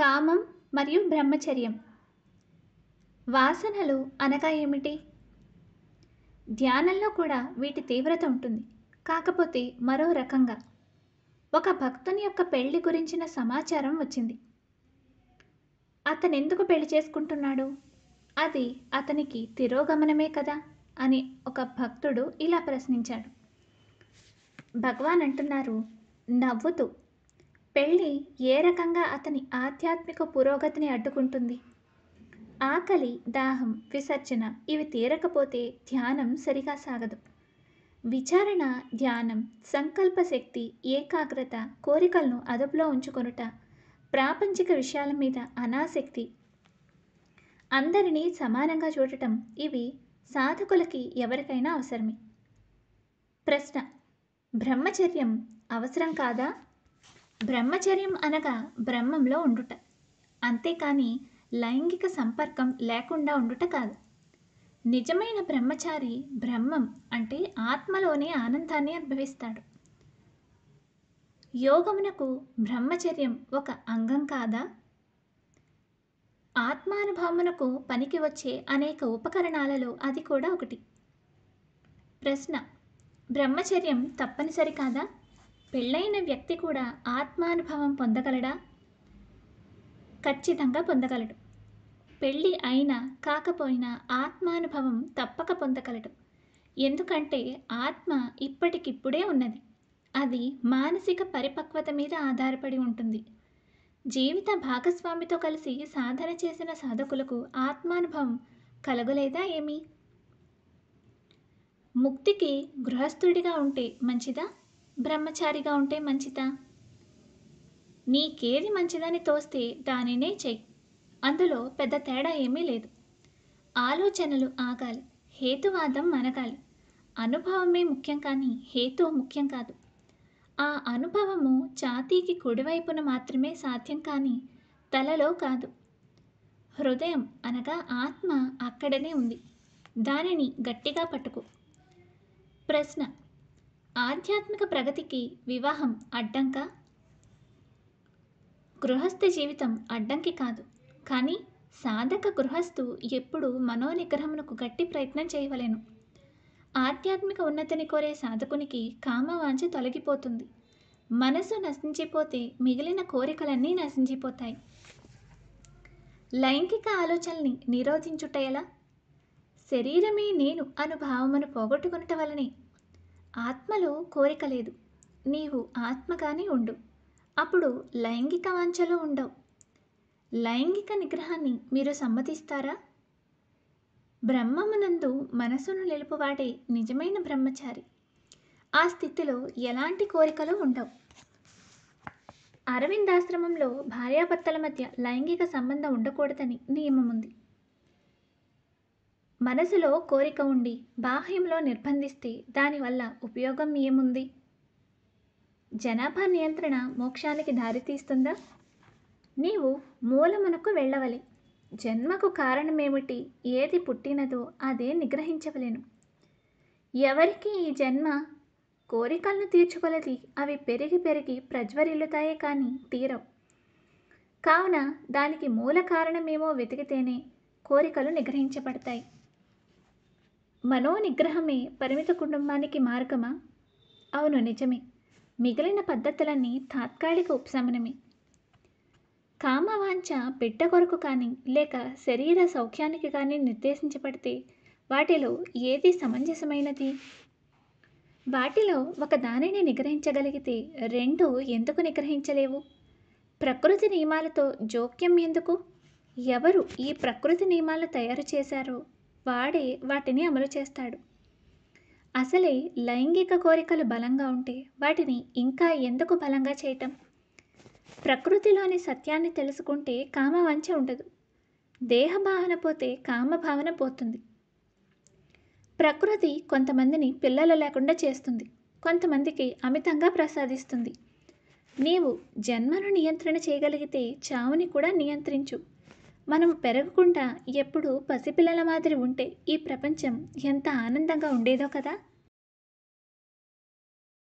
కామం మరియు బ్రహ్మచర్యం వాసనలు అనగా ఏమిటి ధ్యానంలో కూడా వీటి తీవ్రత ఉంటుంది కాకపోతే మరో రకంగా ఒక భక్తుని యొక్క పెళ్లి గురించిన సమాచారం వచ్చింది అతను ఎందుకు పెళ్లి చేసుకుంటున్నాడు అది అతనికి తిరోగమనమే కదా అని ఒక భక్తుడు ఇలా ప్రశ్నించాడు భగవాన్ అంటున్నారు నవ్వుతూ పెళ్ళి ఏ రకంగా అతని ఆధ్యాత్మిక పురోగతిని అడ్డుకుంటుంది ఆకలి దాహం విసర్జన ఇవి తీరకపోతే ధ్యానం సరిగా సాగదు విచారణ ధ్యానం సంకల్ప శక్తి ఏకాగ్రత కోరికలను అదుపులో ఉంచుకొనుట ప్రాపంచిక విషయాల మీద అనాసక్తి అందరినీ సమానంగా చూడటం ఇవి సాధకులకి ఎవరికైనా అవసరమే ప్రశ్న బ్రహ్మచర్యం అవసరం కాదా బ్రహ్మచర్యం అనగా బ్రహ్మంలో ఉండుట అంతేకాని లైంగిక సంపర్కం లేకుండా ఉండుట కాదు నిజమైన బ్రహ్మచారి బ్రహ్మం అంటే ఆత్మలోనే ఆనందాన్ని అనుభవిస్తాడు యోగమునకు బ్రహ్మచర్యం ఒక అంగం కాదా ఆత్మానుభవమునకు పనికి వచ్చే అనేక ఉపకరణాలలో అది కూడా ఒకటి ప్రశ్న బ్రహ్మచర్యం తప్పనిసరి కాదా పెళ్ళైన వ్యక్తి కూడా ఆత్మానుభవం పొందగలడా ఖచ్చితంగా పొందగలడు పెళ్ళి అయినా కాకపోయినా ఆత్మానుభవం తప్పక పొందగలడు ఎందుకంటే ఆత్మ ఇప్పటికిప్పుడే ఉన్నది అది మానసిక పరిపక్వత మీద ఆధారపడి ఉంటుంది జీవిత భాగస్వామితో కలిసి సాధన చేసిన సాధకులకు ఆత్మానుభవం కలగలేదా ఏమి ముక్తికి గృహస్థుడిగా ఉంటే మంచిదా బ్రహ్మచారిగా ఉంటే మంచిదా నీకేది మంచిదని తోస్తే దానినే చెయ్యి అందులో పెద్ద తేడా ఏమీ లేదు ఆలోచనలు ఆగాలి హేతువాదం మనగాలి అనుభవమే ముఖ్యం కానీ హేతు ముఖ్యం కాదు ఆ అనుభవము ఛాతీకి కుడివైపున మాత్రమే సాధ్యం కానీ తలలో కాదు హృదయం అనగా ఆత్మ అక్కడనే ఉంది దానిని గట్టిగా పట్టుకో ప్రశ్న ఆధ్యాత్మిక ప్రగతికి వివాహం అడ్డంక గృహస్థ జీవితం అడ్డంకి కాదు కానీ సాధక గృహస్థు ఎప్పుడు మనోనిగ్రహమునకు గట్టి ప్రయత్నం చేయవలేను ఆధ్యాత్మిక ఉన్నతిని కోరే సాధకునికి కామవాంఛ తొలగిపోతుంది మనసు నశించిపోతే మిగిలిన కోరికలన్నీ నశించిపోతాయి లైంగిక ఆలోచనల్ని నిరోధించుట ఎలా శరీరమే నేను అనుభావమును పోగొట్టుకునట వలనే ఆత్మలో కోరిక లేదు నీవు ఆత్మగానే ఉండు అప్పుడు లైంగిక వాంఛలు ఉండవు లైంగిక నిగ్రహాన్ని మీరు సమ్మతిస్తారా బ్రహ్మమునందు మనసును నిలుపువాడే నిజమైన బ్రహ్మచారి ఆ స్థితిలో ఎలాంటి కోరికలు ఉండవు అరవిందాశ్రమంలో భార్యాభర్తల మధ్య లైంగిక సంబంధం ఉండకూడదని నియమం ఉంది మనసులో కోరిక ఉండి బాహ్యంలో నిర్బంధిస్తే దానివల్ల ఉపయోగం ఏముంది జనాభా నియంత్రణ మోక్షానికి దారితీస్తుందా నీవు మూలమునకు వెళ్ళవలి జన్మకు కారణమేమిటి ఏది పుట్టినదో అదే నిగ్రహించవలేను ఎవరికి ఈ జన్మ కోరికలను తీర్చుకొలది అవి పెరిగి పెరిగి ప్రజ్వరిల్లుతాయే కానీ తీరవు కావున దానికి మూల కారణమేమో వెతికితేనే కోరికలు నిగ్రహించబడతాయి మనోనిగ్రహమే పరిమిత కుటుంబానికి మార్గమా అవును నిజమే మిగిలిన పద్ధతులన్నీ తాత్కాలిక ఉపశమనమే కామవాంఛ బిడ్డ కొరకు కానీ లేక శరీర సౌఖ్యానికి కానీ నిర్దేశించబడితే వాటిలో ఏది సమంజసమైనది వాటిలో ఒక దానిని నిగ్రహించగలిగితే రెండు ఎందుకు నిగ్రహించలేవు ప్రకృతి నియమాలతో జోక్యం ఎందుకు ఎవరు ఈ ప్రకృతి నియమాలు తయారు చేశారో వాడే వాటిని అమలు చేస్తాడు అసలే లైంగిక కోరికలు బలంగా ఉంటే వాటిని ఇంకా ఎందుకు బలంగా చేయటం ప్రకృతిలోని సత్యాన్ని తెలుసుకుంటే కామ వంచ ఉండదు దేహ భావన పోతే కామ భావన పోతుంది ప్రకృతి కొంతమందిని పిల్లలు లేకుండా చేస్తుంది కొంతమందికి అమితంగా ప్రసాదిస్తుంది నీవు జన్మను నియంత్రణ చేయగలిగితే చావుని కూడా నియంత్రించు మనం పెరగకుండా ఎప్పుడూ పసిపిల్లల మాదిరి ఉంటే ఈ ప్రపంచం ఎంత ఆనందంగా ఉండేదో కదా